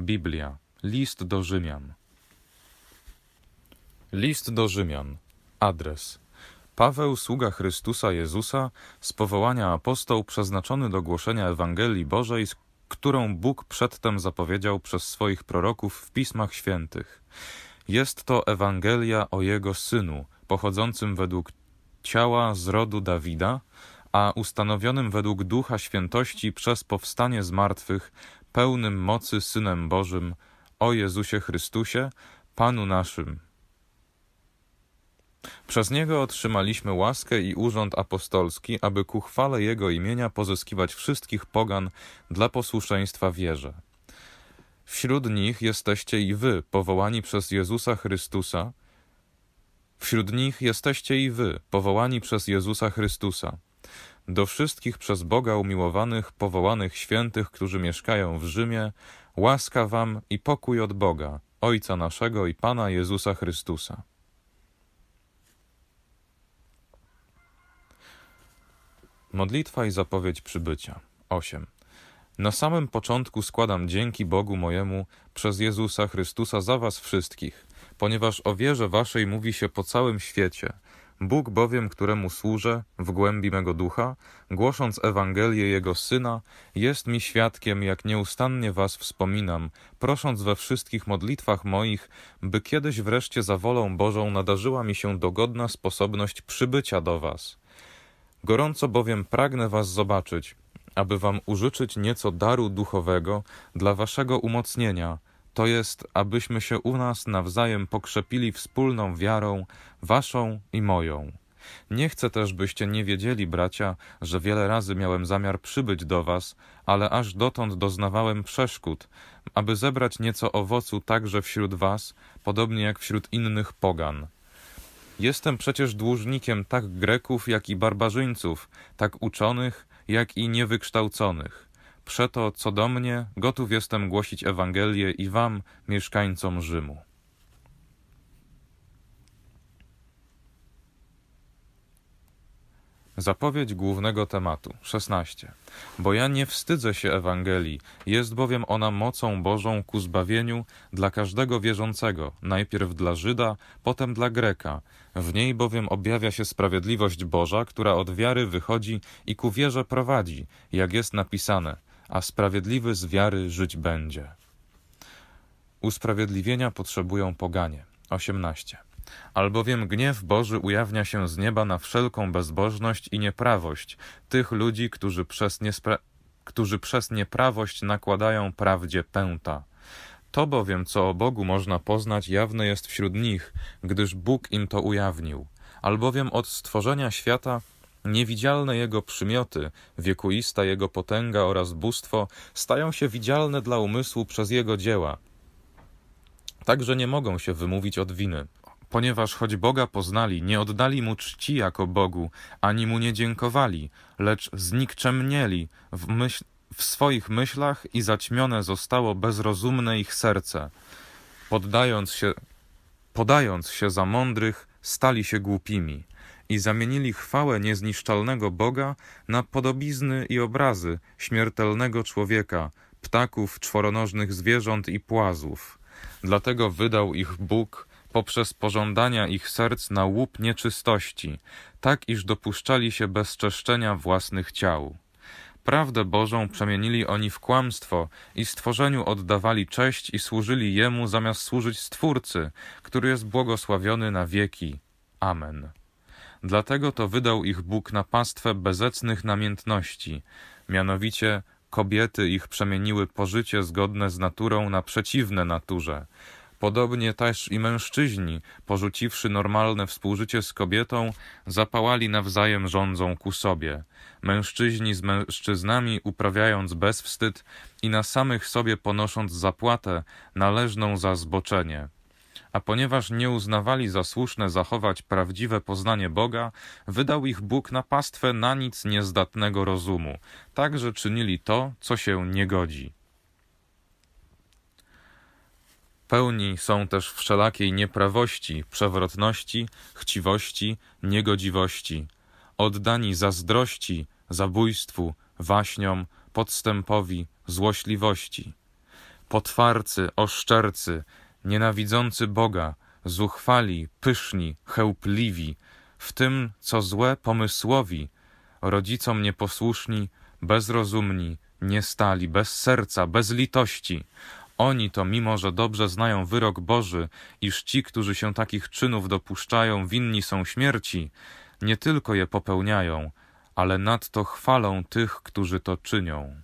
Biblia, list do Rzymian. List do Rzymian, adres. Paweł, sługa Chrystusa Jezusa, z powołania apostoł przeznaczony do głoszenia Ewangelii Bożej, którą Bóg przedtem zapowiedział przez swoich proroków w Pismach Świętych. Jest to Ewangelia o Jego Synu, pochodzącym według ciała z rodu Dawida, a ustanowionym według Ducha Świętości przez powstanie z martwych pełnym mocy Synem Bożym, o Jezusie Chrystusie, Panu naszym. Przez Niego otrzymaliśmy łaskę i urząd apostolski, aby ku chwale Jego imienia pozyskiwać wszystkich pogan dla posłuszeństwa wierze. Wśród nich jesteście i wy, powołani przez Jezusa Chrystusa. Wśród nich jesteście i wy, powołani przez Jezusa Chrystusa do wszystkich przez Boga umiłowanych, powołanych świętych, którzy mieszkają w Rzymie, łaska wam i pokój od Boga, Ojca naszego i Pana Jezusa Chrystusa. Modlitwa i zapowiedź przybycia. 8. Na samym początku składam dzięki Bogu mojemu przez Jezusa Chrystusa za was wszystkich, ponieważ o wierze waszej mówi się po całym świecie – Bóg bowiem, któremu służę w głębi mego ducha, głosząc Ewangelię Jego Syna, jest mi świadkiem, jak nieustannie was wspominam, prosząc we wszystkich modlitwach moich, by kiedyś wreszcie za wolą Bożą nadarzyła mi się dogodna sposobność przybycia do was. Gorąco bowiem pragnę was zobaczyć, aby wam użyczyć nieco daru duchowego dla waszego umocnienia – to jest, abyśmy się u nas nawzajem pokrzepili wspólną wiarą, waszą i moją. Nie chcę też, byście nie wiedzieli, bracia, że wiele razy miałem zamiar przybyć do was, ale aż dotąd doznawałem przeszkód, aby zebrać nieco owocu także wśród was, podobnie jak wśród innych pogan. Jestem przecież dłużnikiem tak Greków, jak i barbarzyńców, tak uczonych, jak i niewykształconych. Przeto, co do mnie, gotów jestem głosić Ewangelię i wam, mieszkańcom Rzymu. Zapowiedź głównego tematu 16. Bo ja nie wstydzę się Ewangelii, jest bowiem ona mocą Bożą ku zbawieniu dla każdego wierzącego, najpierw dla Żyda, potem dla Greka. W niej bowiem objawia się sprawiedliwość Boża, która od wiary wychodzi i ku wierze prowadzi, jak jest napisane a sprawiedliwy z wiary żyć będzie. Usprawiedliwienia potrzebują poganie. 18. Albowiem gniew Boży ujawnia się z nieba na wszelką bezbożność i nieprawość tych ludzi, którzy przez, niespra- którzy przez nieprawość nakładają prawdzie pęta. To bowiem, co o Bogu można poznać, jawne jest wśród nich, gdyż Bóg im to ujawnił. Albowiem od stworzenia świata Niewidzialne jego przymioty, wiekuista jego potęga oraz bóstwo stają się widzialne dla umysłu przez jego dzieła. Także nie mogą się wymówić od winy. Ponieważ choć Boga poznali, nie oddali mu czci jako Bogu, ani mu nie dziękowali, lecz znikczemnieli w, myśl, w swoich myślach i zaćmione zostało bezrozumne ich serce. Poddając się, podając się za mądrych, stali się głupimi i zamienili chwałę niezniszczalnego Boga na podobizny i obrazy śmiertelnego człowieka, ptaków, czworonożnych zwierząt i płazów. Dlatego wydał ich Bóg poprzez pożądania ich serc na łup nieczystości, tak iż dopuszczali się bezczeszczenia własnych ciał. Prawdę Bożą przemienili oni w kłamstwo i stworzeniu oddawali cześć i służyli Jemu zamiast służyć Stwórcy, który jest błogosławiony na wieki. Amen. Dlatego to wydał ich Bóg na pastwę bezecnych namiętności, mianowicie kobiety ich przemieniły pożycie zgodne z naturą na przeciwne naturze. Podobnie też i mężczyźni, porzuciwszy normalne współżycie z kobietą, zapałali nawzajem rządzą ku sobie. Mężczyźni z mężczyznami uprawiając bezwstyd i na samych sobie ponosząc zapłatę należną za zboczenie. A ponieważ nie uznawali za słuszne zachować prawdziwe poznanie Boga, wydał ich Bóg na pastwę na nic niezdatnego rozumu, tak że czynili to, co się nie godzi. Pełni są też wszelakiej nieprawości, przewrotności, chciwości, niegodziwości, oddani zazdrości, zabójstwu, waśniom, podstępowi, złośliwości. Potwarcy, oszczercy, nienawidzący Boga, zuchwali, pyszni, chełpliwi, w tym, co złe, pomysłowi, rodzicom nieposłuszni, bezrozumni, niestali, bez serca, bez litości. Oni to, mimo że dobrze znają wyrok Boży, iż ci, którzy się takich czynów dopuszczają, winni są śmierci, nie tylko je popełniają, ale nadto chwalą tych, którzy to czynią.